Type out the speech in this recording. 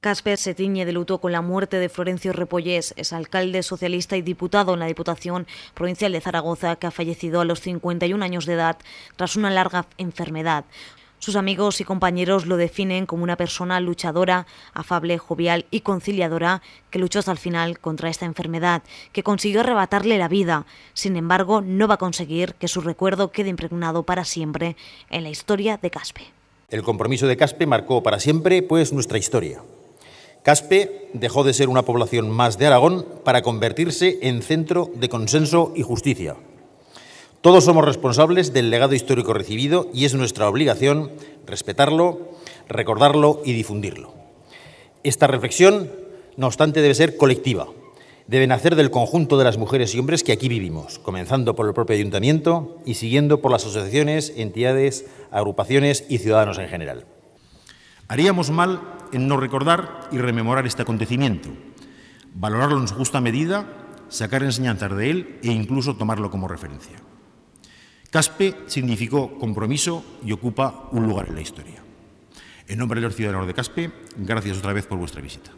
Casper se tiñe de luto con la muerte de Florencio Repollés, es alcalde socialista y diputado en la Diputación Provincial de Zaragoza, que ha fallecido a los 51 años de edad tras una larga enfermedad. Sus amigos y compañeros lo definen como una persona luchadora, afable, jovial y conciliadora que luchó hasta el final contra esta enfermedad, que consiguió arrebatarle la vida. Sin embargo, no va a conseguir que su recuerdo quede impregnado para siempre en la historia de Caspe. El compromiso de Caspe marcó para siempre pues nuestra historia. Caspe dejó de ser una población más de Aragón para convertirse en centro de consenso y justicia. Todos somos responsables del legado histórico recibido y es nuestra obligación respetarlo, recordarlo y difundirlo. Esta reflexión, no obstante, debe ser colectiva. Debe nacer del conjunto de las mujeres y hombres que aquí vivimos, comenzando por el propio ayuntamiento y siguiendo por las asociaciones, entidades, agrupaciones y ciudadanos en general. Haríamos mal en no recordar y rememorar este acontecimiento, valorarlo en su justa medida, sacar enseñanzas de él e incluso tomarlo como referencia. Caspe significó compromiso y ocupa un lugar en la historia. En nombre de los ciudadanos de Caspe, gracias otra vez por vuestra visita.